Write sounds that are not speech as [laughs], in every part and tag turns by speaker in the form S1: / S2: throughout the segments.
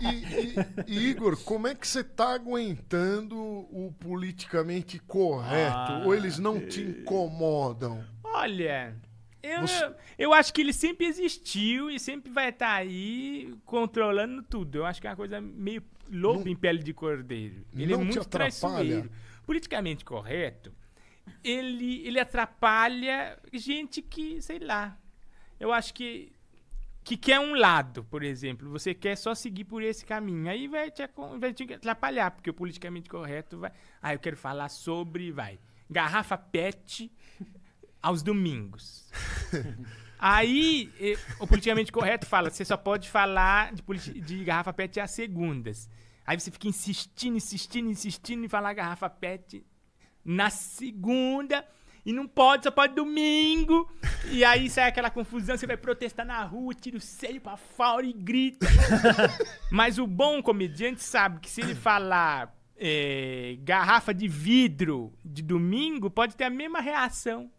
S1: e, e, Igor, como é que você está aguentando o politicamente correto? Ah, Ou eles não é. te incomodam?
S2: Olha, eu, Você... eu acho que ele sempre existiu e sempre vai estar tá aí controlando tudo. Eu acho que é uma coisa meio lobo não, em pele de cordeiro. Ele é muito traiçoeiro. Politicamente correto, ele, ele atrapalha gente que, sei lá. Eu acho que que quer um lado, por exemplo, você quer só seguir por esse caminho, aí vai te, vai te atrapalhar, porque o politicamente correto vai. Ah, eu quero falar sobre, vai, garrafa PET aos domingos. [laughs] aí o politicamente correto fala, você só pode falar de, de garrafa PET às segundas. Aí você fica insistindo, insistindo, insistindo em falar garrafa PET na segunda e não pode, só pode domingo. E aí sai aquela confusão, você vai protestar na rua, tira o seio pra fora e grita. [laughs] Mas o bom comediante sabe que se ele falar é, garrafa de vidro de domingo, pode ter a mesma reação.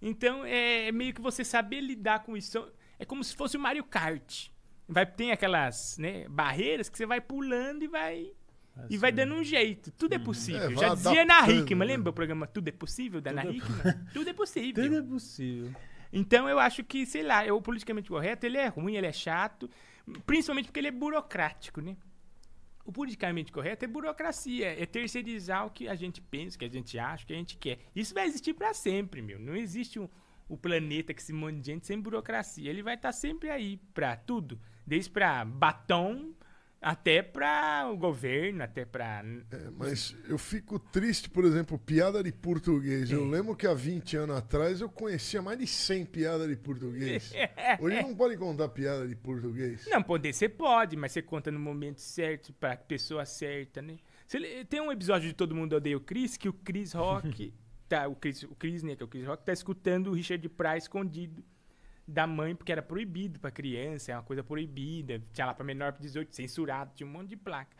S2: Então é, é meio que você saber lidar com isso. É como se fosse o Mario Kart. Vai, tem aquelas né, barreiras que você vai pulando e vai Assim. E vai dando um jeito. Tudo é uhum. possível. É, Já dizia na Hickman, né? lembra o programa Tudo é Possível da Ana é Hickman? [laughs] Tudo é possível. Tudo é possível. Então eu acho que, sei lá, o politicamente correto, ele é ruim, ele é chato, principalmente porque ele é burocrático, né? O politicamente correto é burocracia, é terceirizar o que a gente pensa, o que a gente acha, o que a gente quer. Isso vai existir para sempre, meu. Não existe um, o planeta que se monte de gente sem burocracia. Ele vai estar tá sempre aí para tudo, desde para batom até para o governo, até para. É, mas eu fico triste, por
S1: exemplo, piada de português. Eu é. lembro que há 20 anos atrás eu conhecia mais de 100 piadas de português. [laughs] Hoje não pode contar piada de português.
S2: Não, poder você pode, mas você conta no momento certo, para a pessoa certa, né? Você, tem um episódio de Todo Mundo Odeia o Chris que o Chris Rock. [laughs] tá, o Chris, o Chris, né, que é o Chris Rock, tá escutando o Richard Price escondido da mãe, porque era proibido para criança, é uma coisa proibida, tinha lá para menor de 18, censurado, tinha um monte de placa.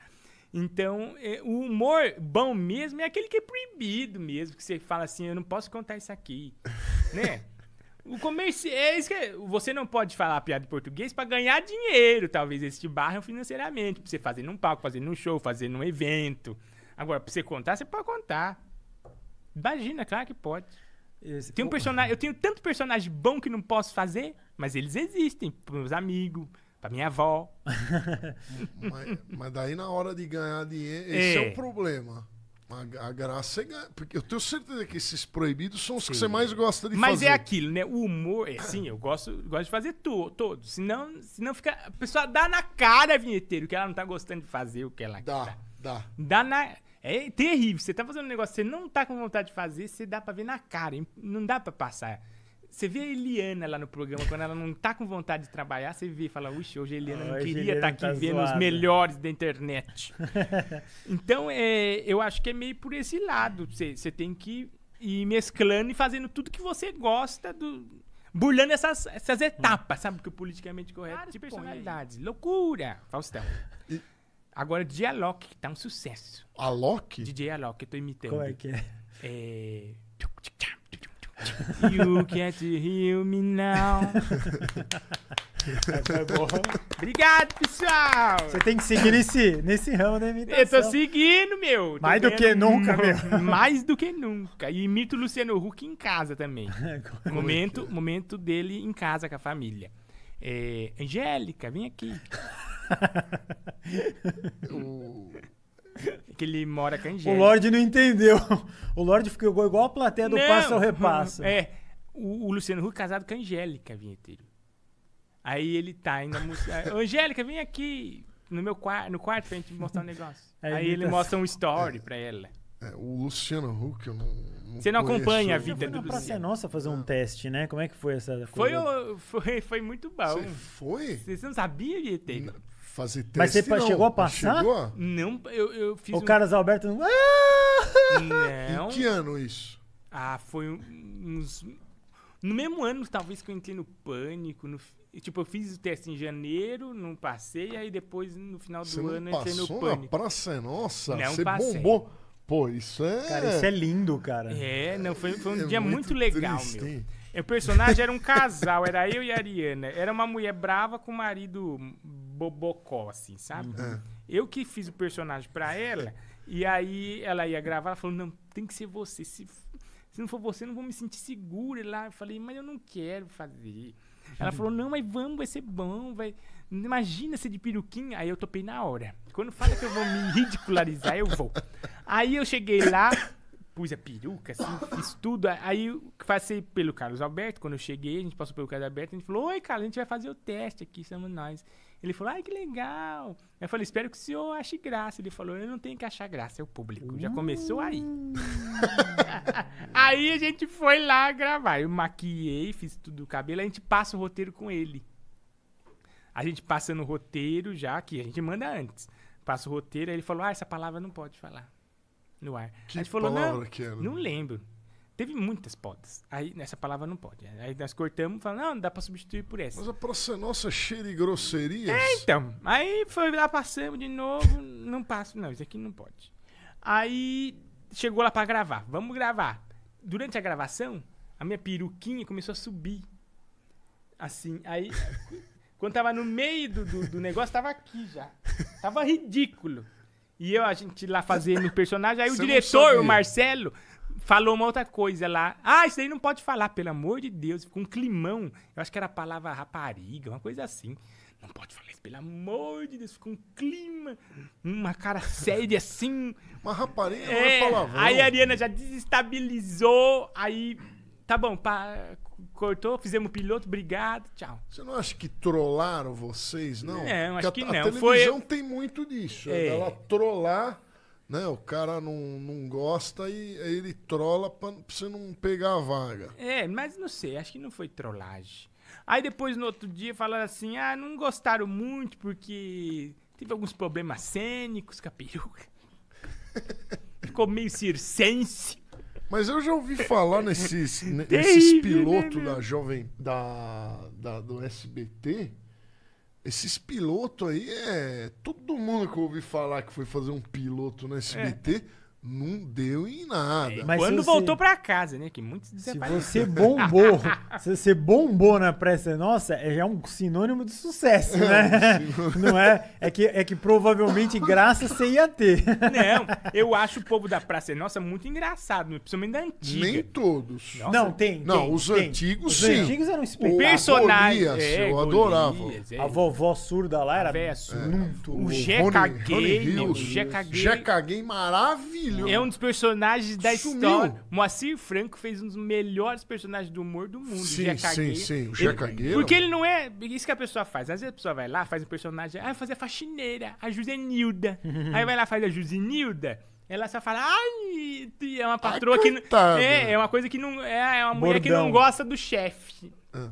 S2: Então, é, o humor bom mesmo é aquele que é proibido mesmo, que você fala assim, eu não posso contar isso aqui, [laughs] né? O comércio é isso que é, você não pode falar piada de português para ganhar dinheiro, talvez esse te barram financeiramente, pra você fazer num palco, fazer num show, fazer num evento. Agora, pra você contar, você pode contar. Imagina, claro que pode. Esse... Tem um personagem, eu tenho tanto personagem bom que não posso fazer, mas eles existem, pros meus amigos, pra minha avó. [laughs]
S1: mas, mas, daí na hora de ganhar dinheiro, esse é, é o problema.
S2: A, a, graça é ganhar. Porque eu tenho certeza que esses proibidos são os Sim. que você mais gosta de mas é fazer. Mas é aquilo, né? O humor, é assim, eu gosto, gosto de fazer to, todo. Senão, senão fica. A pessoa dá na cara, vinheteiro, que ela não tá gostando de fazer o que ela dá, quer. Dá, dá. Dá na. É terrível. Você tá fazendo um negócio que você não tá com vontade de fazer, você dá pra ver na cara. Não dá pra passar. Você vê a Eliana lá no programa, quando ela não tá com vontade de trabalhar, você vê e fala, uxe, hoje a Eliana não hoje queria estar tá, tá aqui tá vendo zoada. os melhores da internet. [laughs] então, é, eu acho que é meio por esse lado. Você, tem que ir mesclando e fazendo tudo que você gosta do, burlando essas, essas etapas, sabe? Que o politicamente correto. Várias tipo, personalidades. Loucura, Faustão. Agora, DJ Alok, que tá um sucesso. Alok? DJ Alok, que eu tô imitando. Como é que é? É... You can't hear me now. é Obrigado, pessoal! Você tem que seguir nesse, nesse ramo da imitação. Eu tô seguindo, meu. Tô mais do que nunca, meu. [laughs] Mais do que nunca. E imito o Luciano Huck em casa também. [laughs] É é? momento, momento dele em casa com a família. É, Angélica, vem aqui. Que ele mora com a Angélica. O Lorde não entendeu. [laughs] O Lorde ficou igual a plateia do não, Passa ou Repassa. É. O, o Luciano Huck é casado com a Angélica, vinheteiro. Aí ele tá indo almoçar. [laughs] Angélica, vem aqui no meu quarto, no quarto pra gente mostrar um negócio. É, aí, Aí ele tá... mostra um assim. story é, pra ela.
S1: É, o Luciano Huck, eu não. Você não acompanha a vida do Luciano. Praça Nossa fazer um teste, né? Como é que foi essa coisa?
S2: Foi, foi, foi muito bom. Você foi? Você não sabia, Vieteiro?
S1: fazer teste. Mas você não. chegou a passar? Chegou?
S2: Não, eu, eu fiz. O um... Carlos Alberto. Não. não. Em que ano isso? Ah, foi uns. No mesmo ano, talvez, que eu entrei no pânico. No... Tipo, eu fiz o teste em janeiro, não passei, aí depois, no final do ano, eu entrei no pânico. Na
S1: praça nossa, não você passei. bombou. Pô, isso é. Cara, isso é
S2: lindo, cara. É, não, foi, foi um é dia muito, muito legal, triste, meu. Hein? O personagem era um casal, era eu e a Ariana. Era uma mulher brava com o marido bobocó, assim, sabe? Uhum. Eu que fiz o personagem pra ela, e aí ela ia gravar, ela falou, não, tem que ser você. Se, se não for você, não vou me sentir segura. E lá eu falei, mas eu não quero fazer. Ela uhum. falou, não, mas vamos, vai ser bom, vai... Imagina ser de peruquinha. Aí eu topei na hora. Quando fala que eu vou me [laughs] ridicularizar, eu vou. Aí eu cheguei lá, pus a peruca, assim, fiz tudo. Aí passei pelo Carlos Alberto, quando eu cheguei, a gente passou pelo Carlos Alberto, a gente falou, oi, Carlos, a gente vai fazer o teste aqui, somos nós. Ele falou, ai, que legal. Eu falei, espero que o senhor ache graça. Ele falou, eu não tenho que achar graça, é o público. Já começou aí. Uh. [laughs] aí a gente foi lá gravar. Eu maquiei, fiz tudo o cabelo, a gente passa o roteiro com ele. A gente passa no roteiro já, que a gente manda antes. Passa o roteiro, aí ele falou, ah, essa palavra não pode falar no ar. Que a falou, não, que era? não lembro. Teve muitas podas. Aí essa palavra não pode. Né? Aí nós cortamos e falamos, não, dá pra substituir por essa. Mas a praça é nossa cheia de grosserias. É, então. Aí foi lá, passamos de novo. não passa, não, isso aqui não pode. Aí chegou lá pra gravar. Vamos gravar. Durante a gravação, a minha peruquinha começou a subir. Assim, aí. [laughs] quando tava no meio do, do, do negócio, tava aqui já. Tava ridículo. E eu, a gente lá fazendo o personagem. Aí o [laughs] diretor, o Marcelo, falou uma outra coisa lá. Ah, isso aí não pode falar, pelo amor de Deus. Ficou um climão. Eu acho que era a palavra rapariga, uma coisa assim. Não pode falar isso, pelo amor de Deus. Ficou um clima, uma cara séria assim. Uma rapariga é, não é palavrão. Aí a Ariana já desestabilizou. Aí, tá bom, pá, cortou, fizemos piloto, obrigado, tchau. Você não
S1: acha que trollaram vocês, não? Não, acho que não. A televisão Foi... tem muito disso. É. Ela trollar, né? O cara não, não gosta e
S2: ele trola pra você não pegar a vaga. É, mas não sei, acho que não foi trollagem. Aí depois, no outro dia, falaram assim, ah, não gostaram muito porque teve alguns problemas cênicos com a peruca. [laughs] Ficou meio circense. Mas eu já ouvi falar nesses,
S1: [laughs] nesses né, pilotos da jovem da, da, do SBT. Esses pilotos aí é. Todo mundo que eu ouvi falar que foi fazer um piloto no SBT. É não deu em nada. É, mas Quando voltou
S2: para casa, né? Que muitos Se você bombou, se você bombou na pressa nossa, é já um sinônimo de sucesso, né? É, [laughs] não é? É que, é que provavelmente graça você ia ter. Não, eu acho o povo da Praça Nossa muito engraçado, né? principalmente da antiga. Nem todos. Nossa. Não, tem. Não, tem, os tem. antigos os sim. Os antigos eram espetáculos. Personagens. É, eu adorava. Golias, é. a vovó surda lá era. é, muito o Jeca Gay, o Jeca Gay maravilhoso. Sumiu. É um dos personagens da Sumiu. história. Moacir Franco fez um dos melhores personagens do humor do mundo. Sim, sim, sim. O Jeca Porque ele não é... Isso que a pessoa faz. Às vezes a pessoa vai lá, faz um personagem... Ah, fazer a faxineira, a Jusenilda. [laughs] Aí vai lá, faz a Jusenilda. Ela só fala, ai, é uma patroa ai, que. Não, é, é uma coisa que não. É, é uma Bordão. mulher que não gosta do chefe. Ah.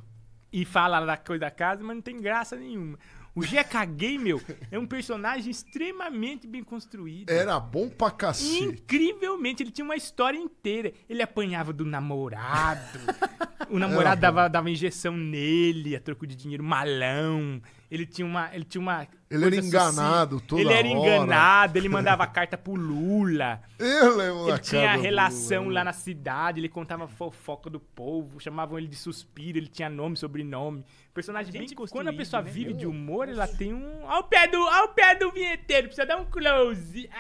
S2: E fala da coisa da casa, mas não tem graça nenhuma. O GK Gamer é um personagem extremamente bem construído. Era bom pra cacete. Incrivelmente, ele tinha uma história inteira. Ele apanhava do namorado. [laughs] o namorado dava, dava injeção nele a troco de dinheiro malão. Ele tinha uma. Ele, tinha uma ele era assim. enganado todo toda Ele era hora. enganado, ele mandava [laughs] carta pro Lula. Eu Ele é tinha relação Lula. lá na cidade, ele contava fofoca do povo, chamavam ele de suspiro, ele tinha nome, sobrenome. Personagem bem Quando a pessoa né? vive de humor, ela tem um. Ao pé do, ao pé do vinheteiro, precisa dar um close.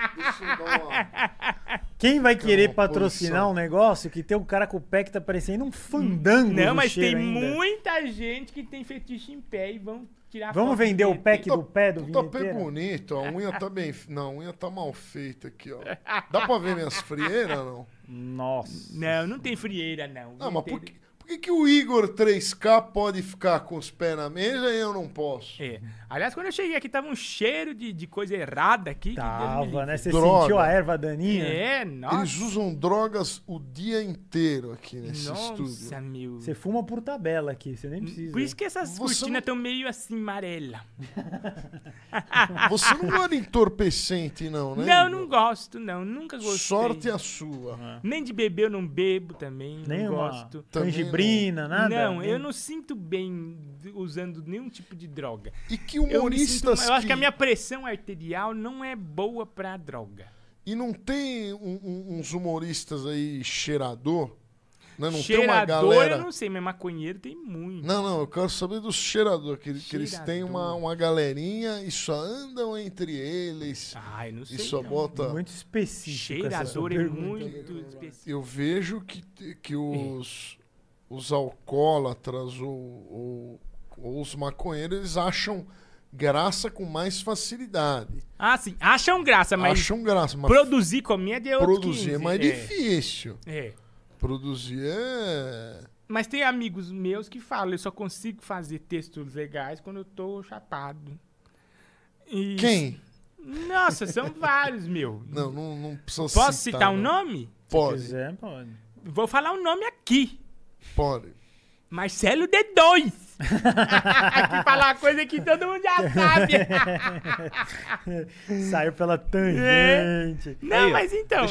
S2: [laughs] Quem vai querer patrocinar posição. um negócio que tem um cara com o pé que tá parecendo um hum. fandango? Não, mas tem ainda. muita gente que tem fetiche em pé e vão tirar Vamos vender o pack do pé do vinheteiro? Tá bem bonito,
S1: a unha tá bem... Não, a unha tá mal feita aqui, ó. Dá pra ver minhas frieiras, não?
S2: Nossa. Não, não tem frieira, não. Não, ah, mas por que
S1: que, que o Igor 3K pode
S2: ficar com os pés na mesa e eu não posso? É. Aliás, quando eu cheguei aqui, tava um cheiro de, de coisa errada aqui. Tava, né? Você Droga. sentiu a
S1: erva daninha? É, nossa. Eles usam
S2: drogas
S1: o dia inteiro aqui nesse nossa, estúdio. Meu. Você fuma por tabela aqui, você nem precisa.
S2: Por isso que essas cortinas estão não... meio assim, amarela. [laughs] [laughs] você não gosta
S1: de entorpecente, não, né? Não, Igor?
S2: não gosto, não. Nunca gostei. Sorte a sua. Uhum. Nem de beber eu não bebo também. Nem não gosto. Também nada? Não, eu não sinto bem usando nenhum tipo de droga. E que humoristas. Eu, sinto, eu acho que... a minha pressão arterial não é boa pra droga. E não tem um, um, uns
S1: humoristas aí cheirador? Né? Não cheirador, tem uma galera... eu não
S2: sei, mas maconheiro tem muito. Não, não,
S1: eu quero saber dos cheiradores, que, cheirador. que eles têm uma, uma galerinha e só andam entre eles. Ai, ah, não sei. E só não. bota... Muito específico. Cheirador é muito específico. Eu vejo que, que os... [laughs] os alcoólatras ou, ou, ou os maconheiros, eles acham graça com mais facilidade.
S2: Ah, sim. Acham graça, mas. Acham
S1: graça, mas Produzir comida é Produzir 15. é mais é. difícil. É. Produzir é.
S2: Mas tem amigos meus que falam, eu só consigo fazer textos legais quando eu tô chapado. E... Quem? Nossa, são [laughs] vários, meu. Não, não, não precisa Posso citar, citar um nome? Pode. Se quiser, pode. Vou falar um nome aqui. Pode. Marcelo D2. [laughs] que falar coisa que todo mundo já sabe. [laughs] Saiu pela tangente. É. Não, Aí, mas então.